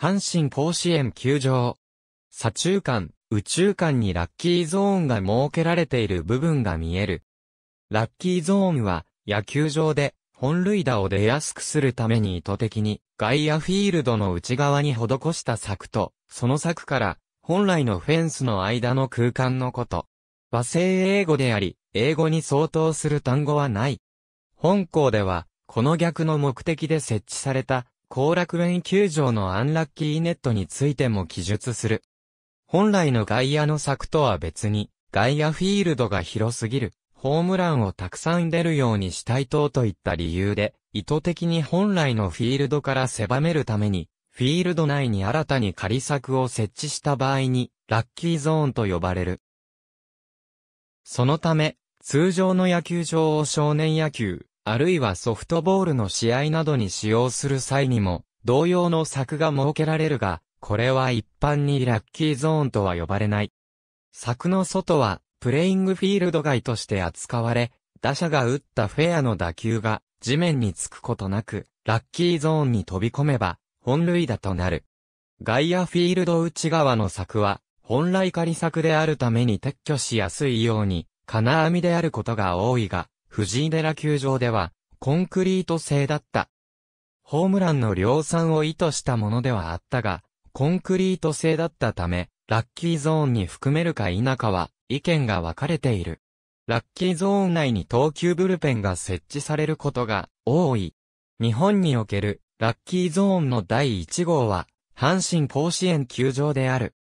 阪神甲子園球場。左中間、宇宙間にラッキーゾーンが設けられている部分が見える。ラッキーゾーンは、野球場で、本塁打を出やすくするために意図的に、外野フィールドの内側に施した柵と、その柵から、本来のフェンスの間の空間のこと。和製英語であり、英語に相当する単語はない。本校では、この逆の目的で設置された後楽園球場のアンラッキーネットについても記述する。本来の外野の柵とは別に、外野フィールドが広すぎる、ホームランをたくさん出るようにしたい等といった理由で、意図的に本来のフィールドから狭めるために、フィールド内に新たに仮柵を設置した場合に、ラッキーゾーンと呼ばれる。そのため、通常の野球場を少年野球、あるいはソフトボールの試合などに使用する際にも、同様の柵が設けられるが、これは一般にラッキーゾーンとは呼ばれない。柵の外は、プレイングフィールド外として扱われ、打者が打ったフェアの打球が、地面につくことなく、ラッキーゾーンに飛び込めば、本塁打となる。外野フィールド内側の柵は、本来仮柵であるために撤去しやすいように、金網であることが多いが、藤井寺球場では、コンクリート製だった。ホームランの量産を意図したものではあったが、コンクリート製だったため、ラッキーゾーンに含めるか否かは、意見が分かれている。ラッキーゾーン内に投球ブルペンが設置されることが多い。日本におけるラッキーゾーンの第1号は、阪神甲子園球場である。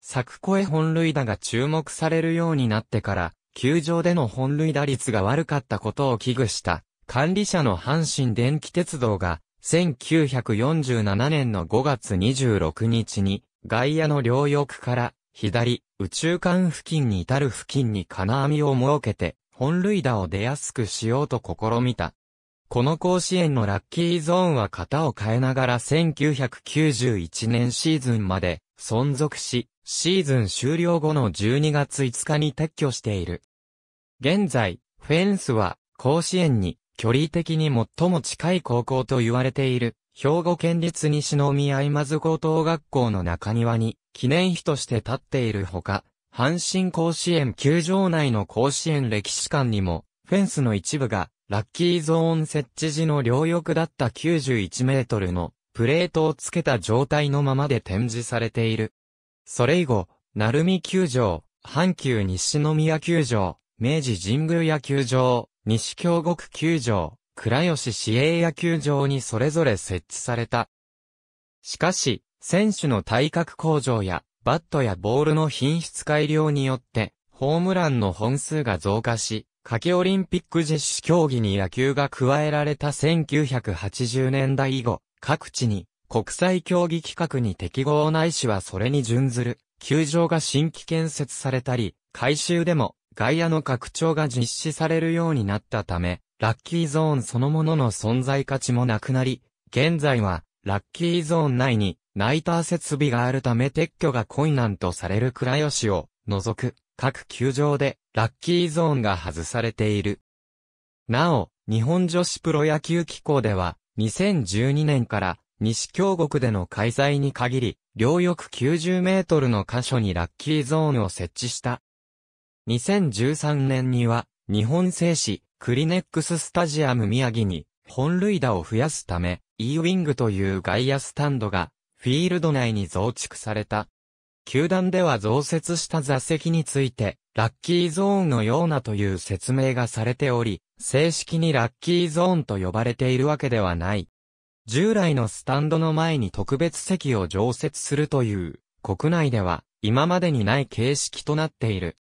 作声本塁打が注目されるようになってから、球場での本塁打率が悪かったことを危惧した、管理者の阪神電気鉄道が、1947年の5月26日に、外野の両翼から、左、宇宙間付近に至る付近に金網を設けて、本塁打を出やすくしようと試みた。この甲子園のラッキーゾーンは型を変えながら1991年シーズンまで存続し、シーズン終了後の12月5日に撤去している。現在、フェンスは、甲子園に、距離的に最も近い高校と言われている、兵庫県立西宮今津高等学校の中庭に、記念碑として立っているほか、阪神甲子園球場内の甲子園歴史館にも、フェンスの一部が、ラッキーゾーン設置時の両翼だった91メートルの、プレートをつけた状態のままで展示されている。それ以後、鳴海球場、阪急西宮球場、明治神宮野球場、西京極球場、倉吉市営野球場にそれぞれ設置された。しかし、選手の体格向上や、バットやボールの品質改良によって、ホームランの本数が増加し、夏季オリンピック実施競技に野球が加えられた1980年代以後、各地に国際競技規格に適合ないしはそれに準ずる、球場が新規建設されたり、改修でも外野の拡張が実施されるようになったため、ラッキーゾーンそのものの存在価値もなくなり、現在は、ラッキーゾーン内に、ナイター設備があるため撤去が困難とされる倉吉を除く各球場でラッキーゾーンが外されている。なお、日本女子プロ野球機構では2012年から西京国での開催に限り、両翼90メートルの箇所にラッキーゾーンを設置した2013年には、日本製紙、クリネックススタジアム宮城に、本塁打を増やすため、E ウィングという外野スタンドが、フィールド内に増築された。球団では増設した座席について、ラッキーゾーンのようなという説明がされており、正式にラッキーゾーンと呼ばれているわけではない。従来のスタンドの前に特別席を常設するという、国内では今までにない形式となっている。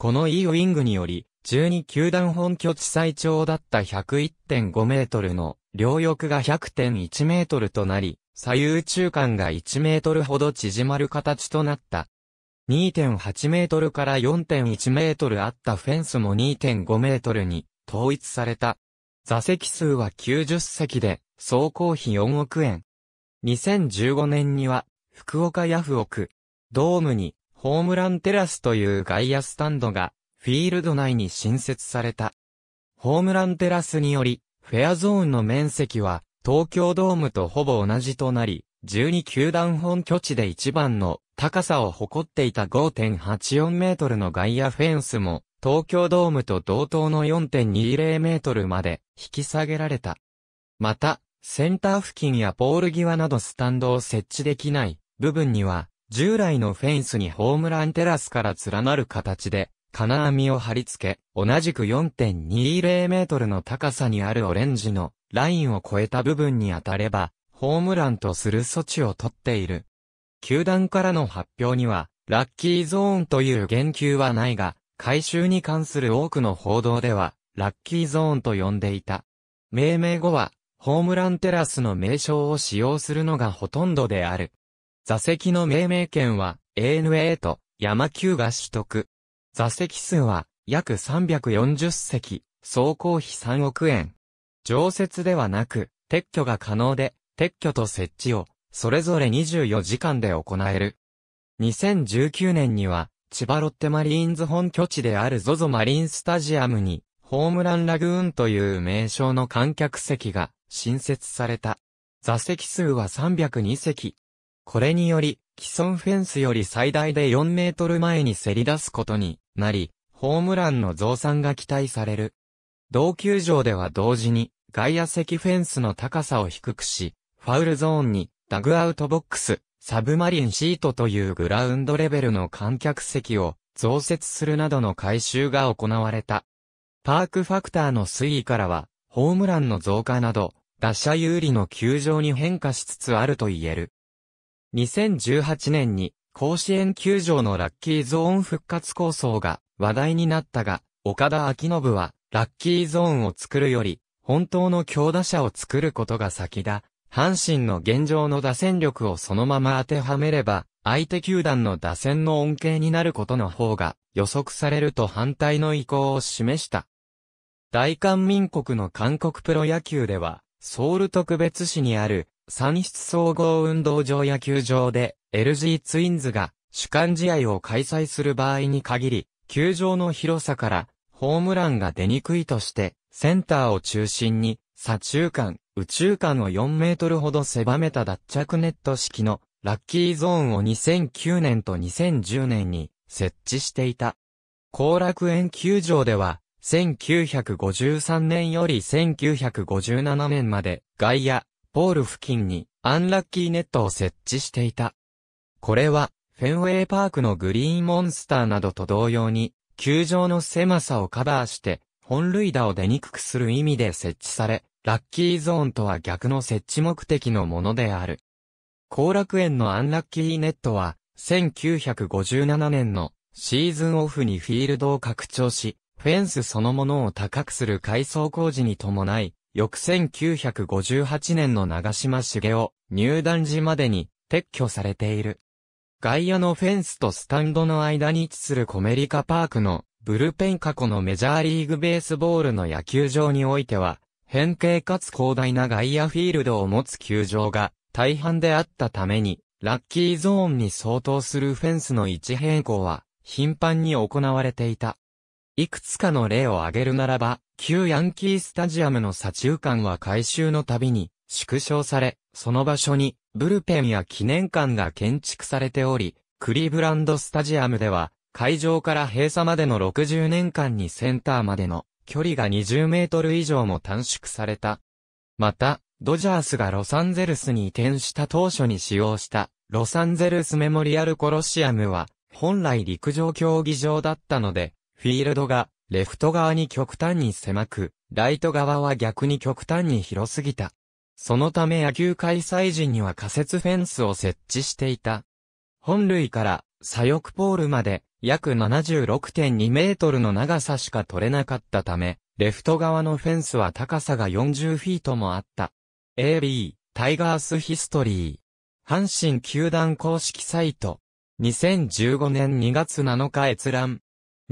この E ウィングにより、12球団本拠地最長だった101.5メートルの両翼が100.1メートルとなり、左右中間が1メートルほど縮まる形となった。2.8メートルから4.1メートルあったフェンスも2.5メートルに統一された。座席数は90席で、総工費4億円。2015年には、福岡ヤフオク、ドームにホームランテラスという外野スタンドが、フィールド内に新設された。ホームランテラスにより、フェアゾーンの面積は、東京ドームとほぼ同じとなり、12球団本拠地で一番の高さを誇っていた5.84メートルの外野フェンスも、東京ドームと同等の4.20メートルまで引き下げられた。また、センター付近やポール際などスタンドを設置できない部分には、従来のフェンスにホームランテラスから連なる形で、金網を貼り付け、同じく4.20メートルの高さにあるオレンジのラインを超えた部分に当たれば、ホームランとする措置をとっている。球団からの発表には、ラッキーゾーンという言及はないが、回収に関する多くの報道では、ラッキーゾーンと呼んでいた。命名後は、ホームランテラスの名称を使用するのがほとんどである。座席の命名権は ANA と山急が取得。座席数は約340席、総工費3億円。常設ではなく、撤去が可能で、撤去と設置を、それぞれ24時間で行える。2019年には、千葉ロッテマリーンズ本拠地である ZOZO マリンスタジアムに、ホームランラグーンという名称の観客席が新設された。座席数は302席、これにより、既存フェンスより最大で4メートル前に競り出すことになり、ホームランの増産が期待される。同球場では同時に、外野席フェンスの高さを低くし、ファウルゾーンに、ダグアウトボックス、サブマリンシートというグラウンドレベルの観客席を増設するなどの改修が行われた。パークファクターの推移からは、ホームランの増加など、打者有利の球場に変化しつつあると言える。2018年に甲子園球場のラッキーゾーン復活構想が話題になったが、岡田昭信はラッキーゾーンを作るより、本当の強打者を作ることが先だ。阪神の現状の打線力をそのまま当てはめれば、相手球団の打線の恩恵になることの方が予測されると反対の意向を示した。大韓民国の韓国プロ野球では、ソウル特別市にある産出総合運動場野球場で LG ツインズが主観試合を開催する場合に限り、球場の広さからホームランが出にくいとして、センターを中心に左中間、右中間を4メートルほど狭めた脱着ネット式のラッキーゾーンを2009年と2010年に設置していた。後楽園球場では、1953年より1957年まで外野、ポール付近にアンラッキーネットを設置していた。これは、フェンウェイパークのグリーンモンスターなどと同様に、球場の狭さをカバーして、本塁打を出にくくする意味で設置され、ラッキーゾーンとは逆の設置目的のものである。後楽園のアンラッキーネットは、1957年のシーズンオフにフィールドを拡張し、フェンスそのものを高くする改装工事に伴い、翌1958年の長島茂雄、入団時までに撤去されている。外野のフェンスとスタンドの間に位置するコメリカパークのブルペン過去のメジャーリーグベースボールの野球場においては、変形かつ広大な外野フィールドを持つ球場が大半であったために、ラッキーゾーンに相当するフェンスの位置変更は頻繁に行われていた。いくつかの例を挙げるならば、旧ヤンキースタジアムの左中間は改修のたびに縮小され、その場所にブルペンや記念館が建築されており、クリーブランドスタジアムでは会場から閉鎖までの60年間にセンターまでの距離が20メートル以上も短縮された。また、ドジャースがロサンゼルスに移転した当初に使用したロサンゼルスメモリアルコロシアムは本来陸上競技場だったので、フィールドがレフト側に極端に狭く、ライト側は逆に極端に広すぎた。そのため野球開催時には仮設フェンスを設置していた。本類から左翼ポールまで約76.2メートルの長さしか取れなかったため、レフト側のフェンスは高さが40フィートもあった。AB、タイガースヒストリー。阪神球団公式サイト。2015年2月7日閲覧。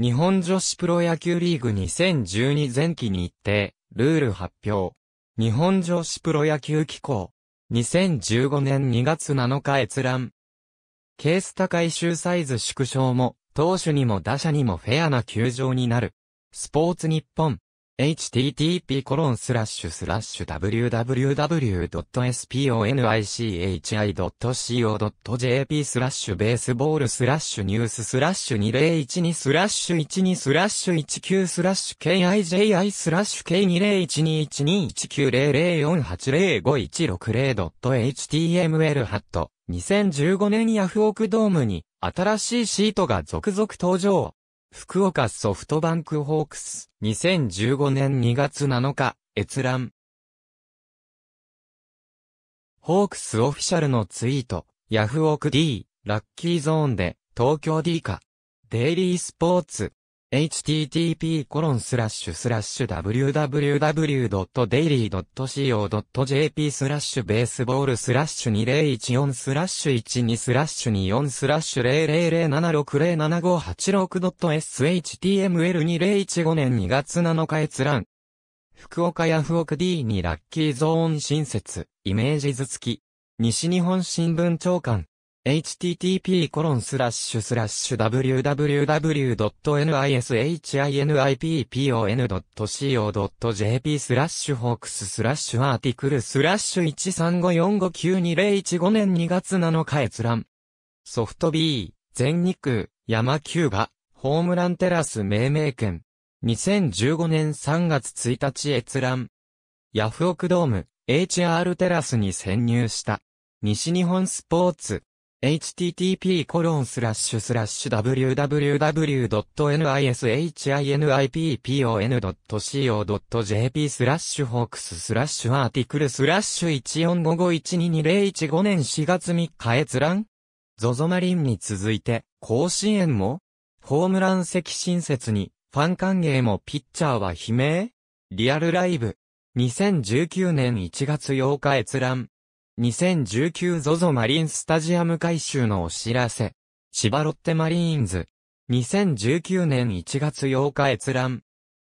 日本女子プロ野球リーグ2012前期日程、ルール発表。日本女子プロ野球機構。2015年2月7日閲覧。ケース高い周サイズ縮小も、投手にも打者にもフェアな球場になる。スポーツ日本。http://www.sponichi.co.jp スラッシュベースボールスラッシュニューススラッシュ2012スラッシュ12スラッシュ19スラッシュ kiji スラッシュ K20121900480516.html ハット2015年ヤフオクドームに新しいシートが続々登場。福岡ソフトバンクホークス、2015年2月7日、閲覧。ホークスオフィシャルのツイート、ヤフオク D、ラッキーゾーンで、東京 D か。デイリースポーツ、http://www.daily.co.jp スラッシュベースボールスラッシュ2014スラッシュ12スラッシュ24スラッシュ 00076075586.shtml2015 年2月7日閲覧。福岡ヤフオク D にラッキーゾーン新設、イメージ図付き。西日本新聞長官。http://www.nishinipon.co.jp スラッシュホークススラッシュアーティクルスラッシュ135459215 0年2月7日閲覧。ソフト B、全日空、山ーが、ホームランテラス命名権。2015年3月1日閲覧。ヤフオクドーム、HR テラスに潜入した。西日本スポーツ。http://www.nishinipon.co.jp スラッシュホークススラッシュアーティクルスラッシュ145512015年4月3日閲覧ゾゾマリンに続いて、甲子園もホームラン席新設に、ファン歓迎もピッチャーは悲鳴リアルライブ。2019年1月8日閲覧。2019 ZOZO マリンスタジアム改修のお知らせ。芝ロッテマリーンズ。2019年1月8日閲覧。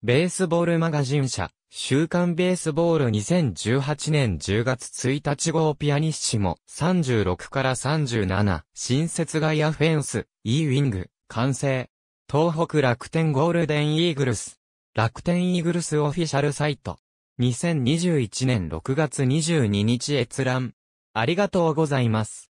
ベースボールマガジン社、週刊ベースボール2018年10月1日号ピアニッシモ36から37、新設ガイアフェンス、E ウィング、完成。東北楽天ゴールデンイーグルス。楽天イーグルスオフィシャルサイト。2021年6月22日閲覧。ありがとうございます。